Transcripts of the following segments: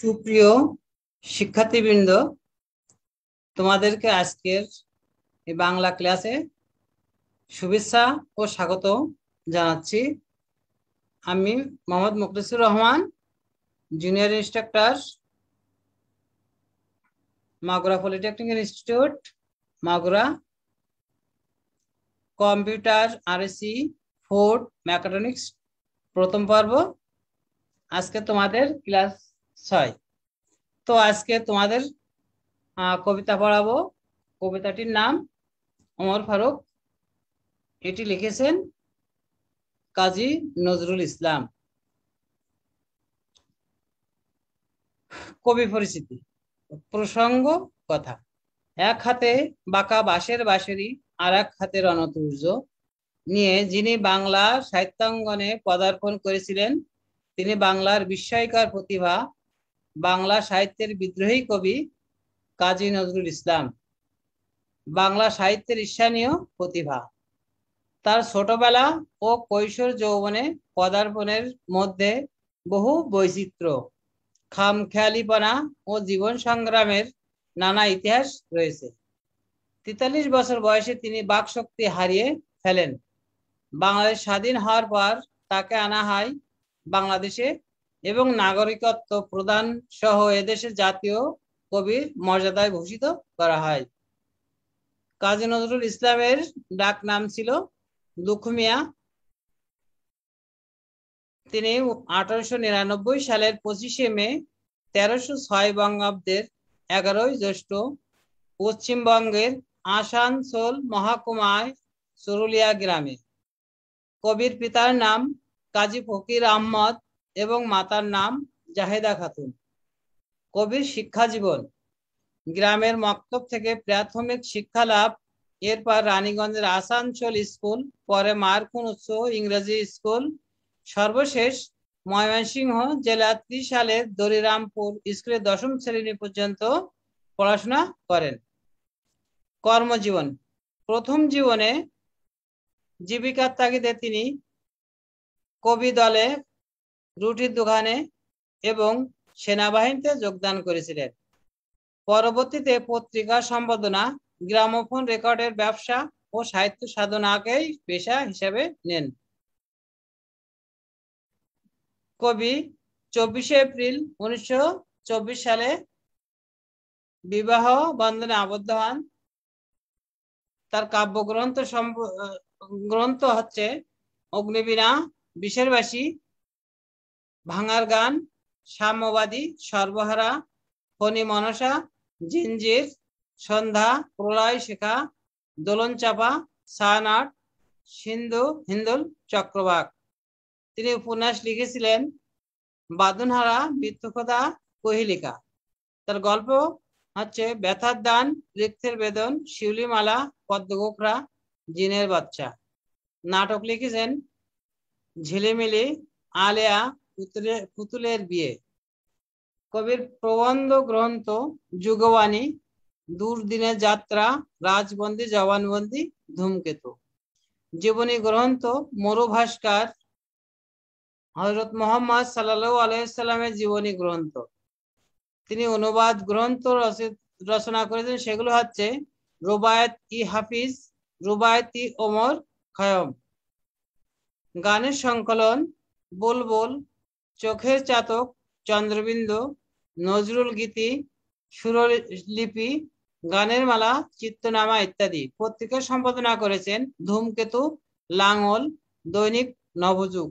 সুপ্রিয় শিক্ষার্থীবৃন্দ তোমাদেরকে আজকের এই বাংলা ক্লাসে শুভেচ্ছা ও স্বাগত জানাচ্ছি আমি Mohammad Mukhlisur Rahman junior instructor Magura Polytechnic Institute Magura computer RAC food mechatronics প্রথম পর্ব আজকে তোমাদের ক্লাস ছয় তো আজকে তোমাদের কবিতা পড়াবো কবিতাটির নাম ওমর ফারুক এটি লিখেছেন কাজী নজরুল ইসলাম কবি পরিচিতি প্রসঙ্গ কথা এক হাতে বাঁকা বাঁশের বাঁশেরই আর এক হাতে রণতুর্য নিয়ে যিনি বাংলা সাহিত্যাঙ্গনে পদার্পণ করেছিলেন তিনি বাংলার বিস্ময়কর প্রতিভা বাংলা সাহিত্যের বিদ্রোহী কবি কাজী নজরুল ইসলাম বাংলা সাহিত্যের ঈশানীয় প্রতিভা তার ছোটবেলা ও কৈশোর যৌবনে পদার্পণের মধ্যে বহু বৈচিত্র্য খামখেয়ালিপনা ও জীবন সংগ্রামের নানা ইতিহাস রয়েছে তেতাল্লিশ বছর বয়সে তিনি বাকশক্তি হারিয়ে ফেলেন বাংলাদেশ স্বাধীন হওয়ার পর তাকে আনা হয় বাংলাদেশে এবং নাগরিকত্ব প্রদান সহ এদেশে জাতীয় কবির মর্যাদায় ভূষিত করা হয় কাজী নজরুল ইসলামের ডাক নাম ছিল লুখমিয়া তিনি আঠারোশো নিরানব্বই সালের পঁচিশে মে তেরোশো ছয় বঙ্গাব্দের এগারোই জ্যৈষ্ঠ পশ্চিমবঙ্গের আসানসোল মহাকুমায় সুরুলিয়া গ্রামে কবির পিতার নাম কাজী ফকির আহমদ এবং মাতার নাম জাহেদা খাতুন কবির শিক্ষা জীবন গ্রামের মক্তব থেকে প্রাথমিক শিক্ষা লাভ এরপর রানীগঞ্জের আসানসোল স্কুল পরে মারকুন উচ্চ ইংরেজি স্কুল সর্বশেষ ময়মনসিংহ জেলা ত্রিশ সালে দরিরামপুর স্কুলে দশম শ্রেণী পর্যন্ত পড়াশোনা করেন কর্মজীবন প্রথম জীবনে জীবিকার তাগিদে তিনি কবি দলে রুটির দোকানে এবং সেনাবাহিনীতে যোগদান করেছিলেন পরবর্তীতে পত্রিকা সম্পাদনা গ্রামোফোন রেকর্ডের ব্যবসা ও সাহিত্য সাধনাকেই পেশা হিসেবে নেন কবি চব্বিশে এপ্রিল উনিশশো সালে বিবাহ বন্ধনে আবদ্ধ হন তার কাব্যগ্রন্থ গ্রন্থ হচ্ছে অগ্নিবীণা বিশেরবাসী ভাঙার গান সাম্যবাদী সর্বহারা ফণি মনসা জিঞ্জির সন্ধ্যা প্রলয় শেখা দোলন চাপা সানাট সিন্ধু হিন্দুল চক্রবাক তিনি উপন্যাস লিখেছিলেন বাদুনহারা মৃত্যুকথা কোহিলিকা তার গল্প হচ্ছে ব্যথার দান রিক্তের বেদন শিউলিমালা পদ্মগোখরা জিনের বাচ্চা নাটক লিখেছেন ঝিলিমিলি আলেয়া পুতুলের বিয়ে কবির প্রবন্ধ গ্রন্থ যুগবাণী দূরদিনের যাত্রা রাজবন্দি জবানবন্দি ধূমকেতু জীবনী গ্রন্থ মরুভাস্কার হজরত মোহাম্মদ সাল্লাহ আলাইসাল্লামের জীবনী গ্রন্থ তিনি অনুবাদ গ্রন্থ রচনা করেছেন সেগুলো হচ্ছে রুবায়ত ই হাফিজ রুবায়ত ই ওমর খায়ম গানের সংকলন বুলবুল চোখের চাতক চন্দ্রবিন্দু নজরুল গীতি সুরলিপি গানের মালা চিত্রনামা ইত্যাদি পত্রিকা সম্পাদনা করেছেন ধূমকেতু লাঙল দৈনিক নবযুগ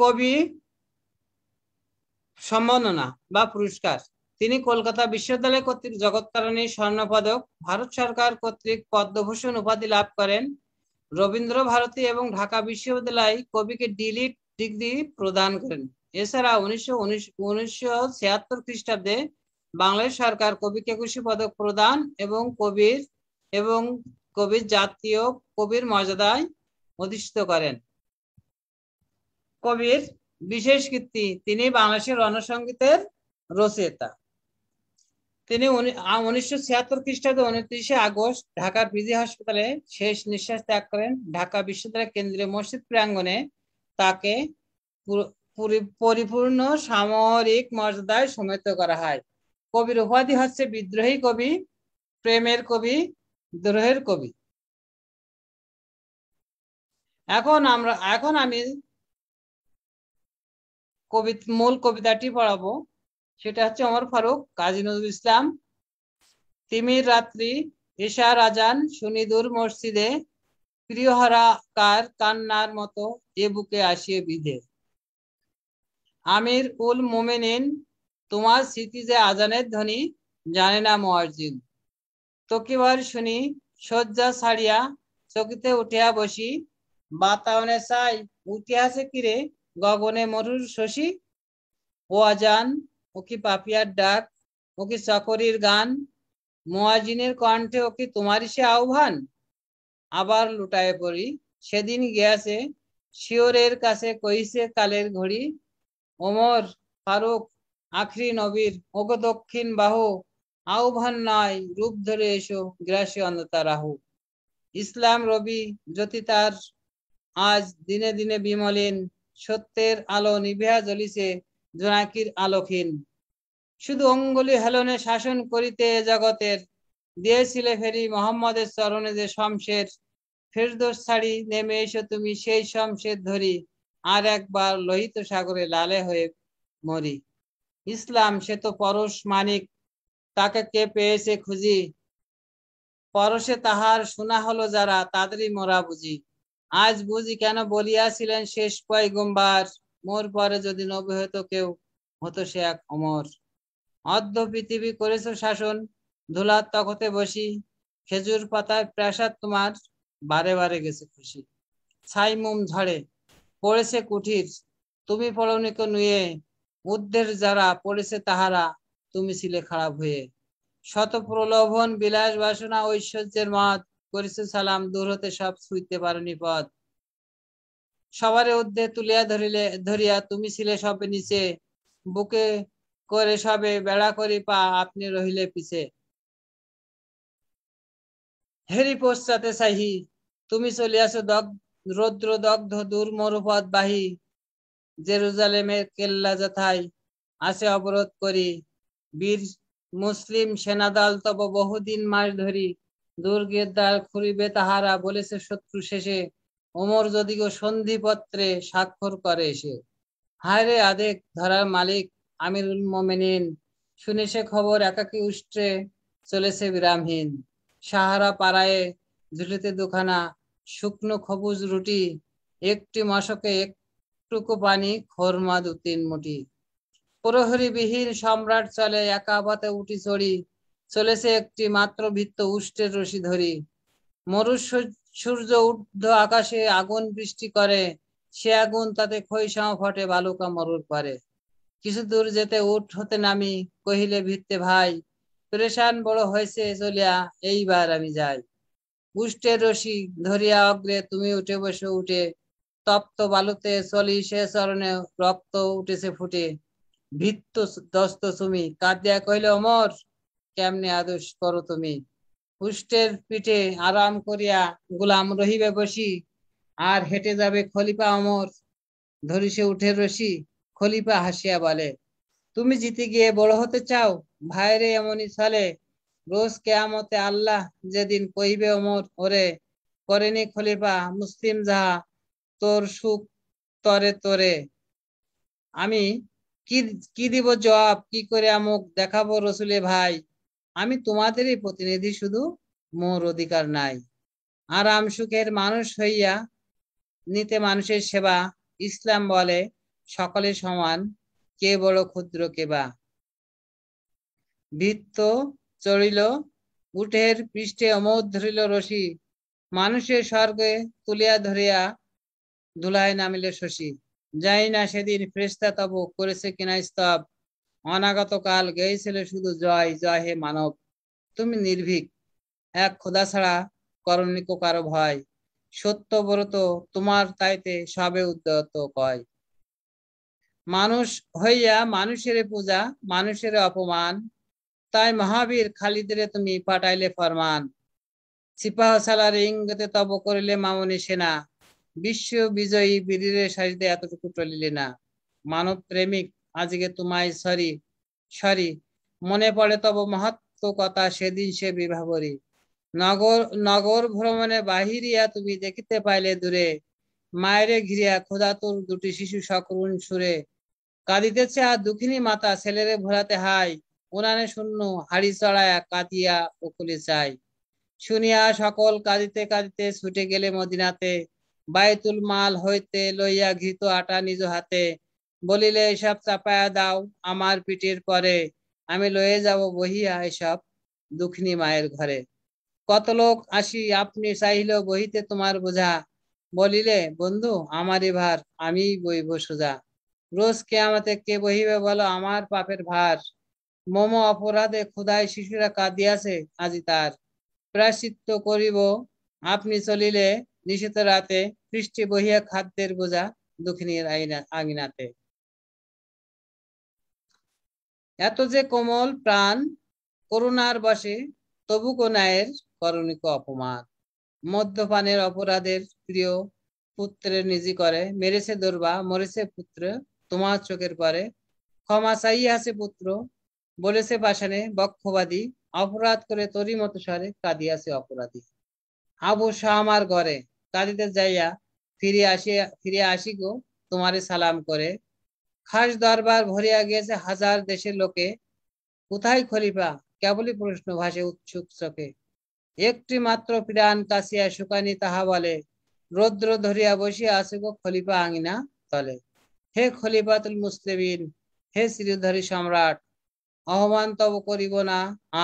কবি সম্মাননা বা পুরস্কার তিনি কলকাতা বিশ্ববিদ্যালয় কর্তৃক জগৎকারণী স্বর্ণপদক ভারত সরকার কর্তৃক পদ্মভূষণ উপাধি লাভ করেন রবীন্দ্র ভারতী এবং ঢাকা বিশ্ববিদ্যালয় কবিকে ডিলিট ডিগ্রি প্রদান করেন এছাড়া উনিশশো উনিশশো ছিয়াত্তর খ্রিস্টাব্দে বাংলাদেশ সরকার কবিকে একুশে পদক প্রদান এবং কবির এবং কবির জাতীয় কবির মর্যাদায় অধিষ্ঠিত করেন কবির বিশেষ কীর্তি তিনি বাংলাদেশের রণসঙ্গীতের রচয়িতা তিনি উনিশশো ছিয়াত্তর খ্রিস্টাব্দে উনত্রিশে আগস্ট ঢাকার পিজি হাসপাতালে শেষ নিঃশ্বাস ত্যাগ করেন ঢাকা বিশ্ববিদ্যালয় কেন্দ্রীয় মসজিদ প্রাঙ্গনে তাকে পরিপূর্ণ সামরিক মর্যাদায় সমিত করা হয় কবির উপাধি হচ্ছে বিদ্রোহী কবি প্রেমের কবি দ্রোহের কবি এখন আমরা এখন আমি কবি মূল কবিতাটি পড়াবো সেটা হচ্ছে অমর ফারুক কাজী নজরুল ইসলাম তিমির রাত্রি এশা রাজান সুনিদুর মসজিদে প্রিয়হারাকার কান্নার মতো যে বুকে আসিয়ে বিধে আমির উল মোমেনিন তোমার স্মৃতি যে আজানের ধ্বনি জানে না মোয়াজিন তকিবার শুনি শয্যা ছাড়িয়া চকিতে উঠিয়া বসি বাতায়নে চাই উঠিয়াছে কিরে গগনে মরুর শশী ও আজান ওকি পাপিয়ার ডাক ওকি চাকরির গান মোয়াজিনের কণ্ঠে ওকি তোমারই সে আহ্বান আবার লুটায় পড়ি সেদিন গিয়াছে শিওরের কাছে কইছে কালের ঘড়ি ওমর ফারুক আখরি নবীর ওগো দক্ষিণ বাহু আহ্বান নয় রূপ ধরে এসো গ্রাসী অন্ধতা রাহু ইসলাম রবি জ্যোতি তার আজ দিনে দিনে বিমলিন সত্যের আলো নিভিয়া জ্বলিছে জোনাকির আলোকহীন শুধু অঙ্গুলি হেলনে শাসন করিতে জগতের দিয়েছিলে ফেরি মোহাম্মদের চরণে যে শমশের ফেরদোস ছাড়ি নেমে এসো তুমি সেই শমশের ধরি আর একবার লোহিত সাগরে লালে হয়ে মরি ইসলাম সে তো পরশ মানিক তাকে কে পেয়েছে খুঁজি পরশে তাহার শোনা হলো যারা তাদেরই মোরা বুঝি আজ বুঝি কেন বলিয়াছিলেন শেষ পয় গুম্বার মোর পরে যদি নবী হতো কেউ হতো সে এক অমর অর্ধ পৃথিবী করেছ শাসন ধুলার তখতে বসি খেজুর পাতায় প্রাসাদ তোমার বারে বারে গেছে খুশি ছাই মুম ঝড়ে পড়েছে কুঠির তুমি পলনিক নুয়ে উদ্ধের যারা পড়েছে তাহারা তুমি ছিলে খারাপ হয়ে শত প্রলোভন বিলাস বাসনা ঐশ্বর্যের মত করেছে সালাম দূর হতে সব ছুইতে পারো পথ সবারে উদ্ধে তুলিয়া ধরিলে ধরিয়া তুমি ছিলে সবে নিচে বুকে করে সবে বেড়া করি পা আপনি রহিলে পিছে হেরি পশ্চাতে সাহি তুমি চলিয়াছো দগ রৌদ্র দগ্ধ দূর মরুপদ বাহি জেরুজালেমের কেল্লা যথাই আসে অবরোধ করি বীর মুসলিম সেনাদল তব বহুদিন মাস ধরি দুর্গের দ্বার খুঁড়িবে তাহারা বলেছে শত্রু শেষে ওমর যদি সন্ধিপত্রে স্বাক্ষর করে এসে হায় রে আদেক ধরার মালিক আমিরুল মোমেনিন শুনে সে খবর একাকি উষ্ট্রে চলেছে বিরামহীন সাহারা পাড়ায় ঝুলিতে দুখানা শুকনো খবুজ রুটি একটি মশকে একটুকু পানি খোরমা দু তিন মুটি বিহীন সম্রাট চলে একা উঠি চড়ি চলেছে একটি মাত্র ভিত্ত উষ্টের রশি ধরি মরু সূর্য ঊর্ধ্ব আকাশে আগুন বৃষ্টি করে সে আগুন তাতে ক্ষয়সাও ফটে বালুকা মরুর পারে কিছু দূর যেতে উঠ হতে নামি কহিলে ভিত্তে ভাই পরেশান বড় হয়েছে চলিয়া এইবার আমি যাই উষ্টের রশি ধরিয়া অগ্রে তুমি উঠে বসে উঠে তপ্ত বালুতে চলি সে চরণে রক্ত উঠেছে ফুটে ভিত্ত দস্ত তুমি কাঁদিয়া কহিল অমর কেমনে আদর্শ করো তুমি উষ্টের পিঠে আরাম করিয়া গোলাম রহিবে বসি আর হেঁটে যাবে খলিপা অমর ধরিসে উঠে রশি খলিফা হাসিয়া বলে তুমি জিতে গিয়ে বড় হতে চাও ভাইরে এমনই সালে রোজ কেয়ামতে আল্লাহ যেদিন কইবে অমর ওরে করেনি খলিফা মুসলিম যাহা তোর সুখ তরে তরে আমি কি কি দিব জবাব কি করে আমুক দেখাবো রসুলে ভাই আমি তোমাদেরই প্রতিনিধি শুধু মোর অধিকার নাই আরাম সুখের মানুষ হইয়া নিতে মানুষের সেবা ইসলাম বলে সকলে সমান কে বড় ক্ষুদ্র কে বা বৃত্ত চড়িল উঠের পৃষ্ঠে অমোদ ধরিল রশি মানুষের স্বর্গে তুলিয়া ধরিয়া ধুলায় নামিল শশী যাই না সেদিন ফ্রেস্তা তব করেছে কিনা স্তব অনাগত কাল গেয়েছিল শুধু জয় জয় হে মানব তুমি নির্ভীক এক খোদা ছাড়া করণিক কারো ভয় সত্য ব্রত তোমার তাইতে সবে উদ্যত কয় মানুষ হইয়া মানুষের পূজা মানুষের অপমান তাই মহাবীর খালিদের তুমি পাঠাইলে ফরমান সিপাহ সালার ইঙ্গতে তব করিলে মামনি সেনা বিশ্ব বিজয়ী বীরের সাজিতে এতটুকু টলিলে না মানব প্রেমিক আজকে তোমায় সরি সরি মনে পড়ে তব মহাত্ম কথা সেদিন সে বিভাবরী নগর নগর ভ্রমণে বাহিরিয়া তুমি দেখিতে পাইলে দূরে মায়েরে ঘিরিয়া খোদাতুর দুটি শিশু সকরুণ সুরে কাঁদিতেছে আর দুঃখিনী মাতা ছেলেরে ভোলাতে হাই উনানে শূন্য হাড়ি চড়ায়া কাঁদিয়া উকুলে চাই শুনিয়া সকল কাঁদিতে কাঁদিতে ছুটে গেলে মদিনাতে বাইতুল মাল হইতে লইয়া ঘৃত আটা নিজ হাতে বলিলে এসব চাপায়া দাও আমার পিঠের পরে আমি লয়ে যাব বহিয়া এসব দুঃখিনী মায়ের ঘরে কত লোক আসি আপনি চাইল বহিতে তোমার বোঝা বলিলে বন্ধু আমারই ভার আমি বইব সোজা রোজ কে আমাতে কে বহিবে বলো আমার পাপের ভার মম অপরাধে ক্ষুধায় শিশুরা কাঁদিয়াছে আজি তার প্রায়শ্চিত্ত করিব আপনি চলিলে নিষিদ্ধ রাতে বৃষ্টি বহিয়া খাদ্যের বোঝা দুঃখিনীর আঙিনাতে এত যে কোমল প্রাণ করুণার বসে তবু কোনায়ের করণিক অপমান মদ্যপানের অপরাধের প্রিয় পুত্রের নিজি করে মেরেছে দর্বা মরেছে পুত্র তোমার চোখের পরে ক্ষমা আছে পুত্র বলেছে বাসানে বক্ষবাদী অপরাধ করে তরি মতো স্বরে কাঁদিয়াছে অপরাধী আবু আমার ঘরে কাঁদিতে যাইয়া ফিরে আসিয়া ফিরে আসি গো তোমারে সালাম করে খাস দরবার ভরিয়া গিয়েছে হাজার দেশের লোকে কোথায় খলিফা কেবলই প্রশ্ন ভাসে উৎসুক চোখে একটি মাত্র প্রাণ কাশিয়া শুকানি তাহা বলে রৌদ্র ধরিয়া বসিয়া আসে গো খলিফা আঙিনা তলে হে খলিফাতুল মুসলিমিন হে শ্রীধরী সম্রাট আহ্বান তব করিব না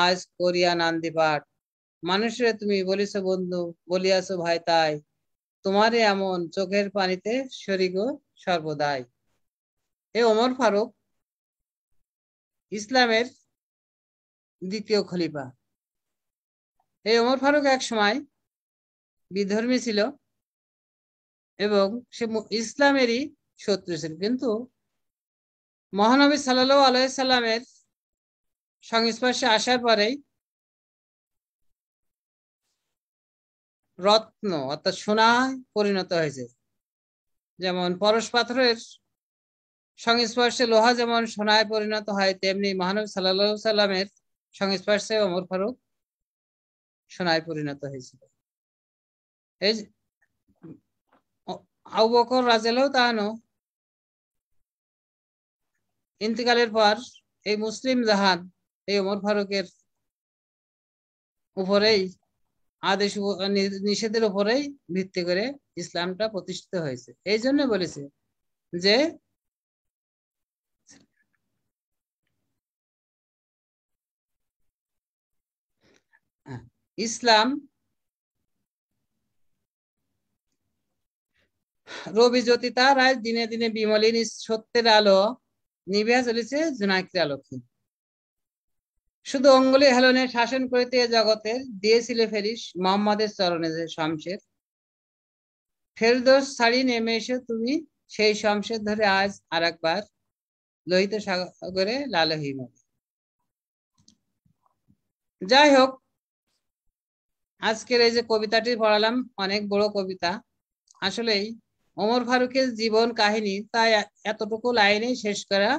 আজ করিয়া নান্দি পাঠ মানুষের তুমি বলিস বন্ধু বলিয়াছ ভাই তাই তোমারে এমন চোখের পানিতে সরিগ সর্বদাই হে ওমর ফারুক ইসলামের দ্বিতীয় খলিফা এই ওমর ফারুক এক সময় বিধর্মী ছিল এবং সে ইসলামেরই শত্রু ছিল কিন্তু মহানবী সাল্লাহ আলাইসাল্লামের সংস্পর্শে আসার পরেই রত্ন অর্থাৎ সোনায় পরিণত হয়েছে যেমন পরশ পাথরের সংস্পর্শে লোহা যেমন সোনায় পরিণত হয় তেমনি মহানবী সাল্লা সাল্লামের সংস্পর্শে অমর ফারুক সোনায় পরিণত হয়েছিল এই আউবকর রাজেলেও তা তাহানো ইন্তিকালের পর এই মুসলিম জাহাজ এই ওমর ফারুকের উপরেই আদেশ নিষেধের উপরেই ভিত্তি করে ইসলামটা প্রতিষ্ঠিত হয়েছে এই জন্য বলেছে যে ইসলাম রবি জ্যোতি তার দিনে দিনে বিমলিন সত্যের আলো নিবিয়া চলেছে জোনাক্রিয়ালক্ষী শুধু অঙ্গলি হেলনে শাসন করিতে জগতের দিয়েছিল ফেরিস মোহাম্মদের চরণে যে শামশের ফেরদোস ছাড়ি নেমে এসে তুমি সেই শমশের ধরে আজ আর একবার লোহিত সাগরে লাল হিমবে যাই হোক আজকের এই যে কবিতাটি পড়ালাম অনেক বড় কবিতা আসলেই অমর ফারুকের জীবন কাহিনী তাই এতটুকু লাইনে শেষ করা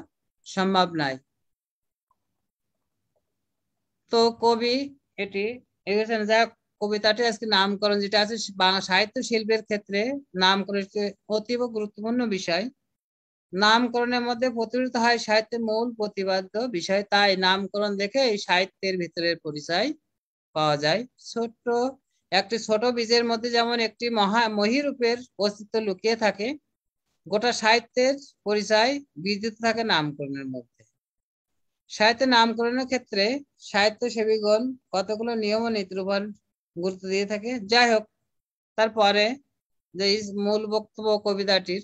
সম্ভব নয় তো কবি এটি এগিয়েছেন যা কবিতাটি আজকে নামকরণ যেটা আছে বাংলা সাহিত্য শিল্পের ক্ষেত্রে নামকরণ অতীব গুরুত্বপূর্ণ বিষয় নামকরণের মধ্যে প্রতিফলিত হয় সাহিত্যের মূল প্রতিবাদ্য বিষয় তাই নামকরণ দেখে এই সাহিত্যের ভিতরের পরিচয় পাওয়া যায় ছোট্ট একটি ছোট বীজের মধ্যে যেমন একটি মহা মহিরূপের অস্তিত্ব লুকিয়ে থাকে গোটা সাহিত্যের পরিচয় বিদ্যুৎ থাকে নামকরণের মধ্যে সাহিত্যের নামকরণের ক্ষেত্রে সাহিত্য সেবীগণ কতগুলো নিয়ম ও নীতির উপর গুরুত্ব দিয়ে থাকে যাই হোক তারপরে যে মূল বক্তব্য কবিতাটির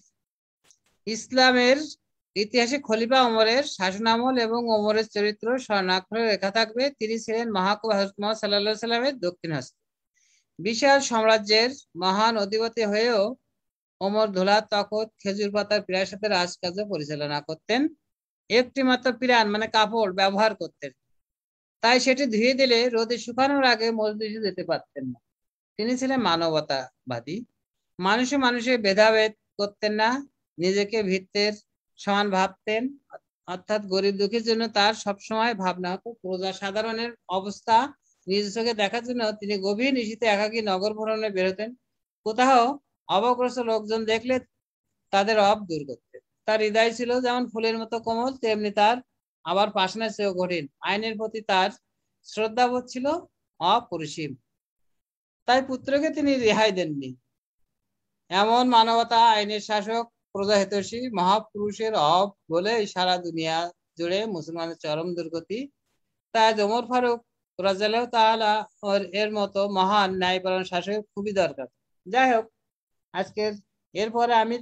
ইসলামের ইতিহাসে খলিফা ওমরের শাসনামল এবং ওমরের চরিত্র স্বর্ণাক্ষরের রেখা থাকবে তিনি ছিলেন মহাকবি হজরত মোহাম্মদ আলাইহি সাল্লামের দক্ষিণ হস্ত বিশাল সাম্রাজ্যের মহান অধিপতি হয়েও ওমর ধোলা তখন খেজুর পাতার পীড়ার সাথে রাজকাজ পরিচালনা করতেন একটি মাত্র পিরান মানে কাপড় ব্যবহার করতেন তাই সেটি ধুয়ে দিলে রোদে শুকানোর আগে মজলিসে যেতে পারতেন না তিনি ছিলেন মানবতাবাদী মানুষে মানুষে ভেদাভেদ করতেন না নিজেকে ভিত্তের সমান ভাবতেন অর্থাৎ গরিব দুঃখীর জন্য তার সবসময় ভাবনা প্রজা সাধারণের অবস্থা নিজ চোখে দেখার জন্য তিনি গভীর নিশীতে একাকী নগর ভ্রমণে বেরোতেন কোথাও অবগ্রস্ত লোকজন দেখলে তাদের অভাব দূর করতে তার হৃদয় ছিল যেমন ফুলের মতো কোমল তেমনি তার আবার পাশনা সেও কঠিন আইনের প্রতি তার শ্রদ্ধাবোধ ছিল অপরিসীম তাই পুত্রকে তিনি রেহাই দেননি এমন মানবতা আইনের শাসক প্রজাহিতসী মহাপুরুষের অভাব বলে সারা দুনিয়া জুড়ে মুসলমানের চরম দুর্গতি তাই ওমর ফারুক ওর এর মতো মহান ন্যায়পরায়ণ শাসকের খুবই দরকার যাই হোক আজকের এরপরে আমি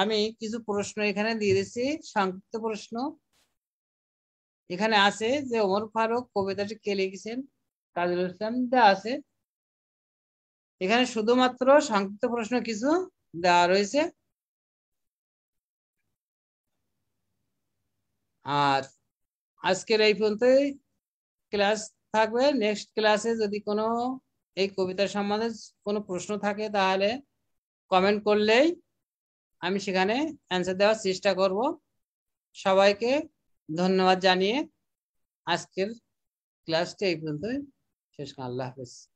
আমি কিছু প্রশ্ন এখানে দিয়ে দিচ্ছি সংক্ষিপ্ত প্রশ্ন এখানে আছে যে ওমর ফারুক কবিতাটি কে লিখেছেন কাজল ইসলাম দেওয়া আছে এখানে শুধুমাত্র সংক্ষিপ্ত প্রশ্ন কিছু দেওয়া রয়েছে আর আজকের এই পর্যন্তই ক্লাস থাকবে নেক্সট ক্লাসে যদি কোনো এই কবিতার সম্বন্ধে কোনো প্রশ্ন থাকে তাহলে কমেন্ট করলেই আমি সেখানে অ্যান্সার দেওয়ার চেষ্টা করব সবাইকে ধন্যবাদ জানিয়ে আজকের ক্লাসটি এই পর্যন্ত শেষ আল্লাহ হাফেজ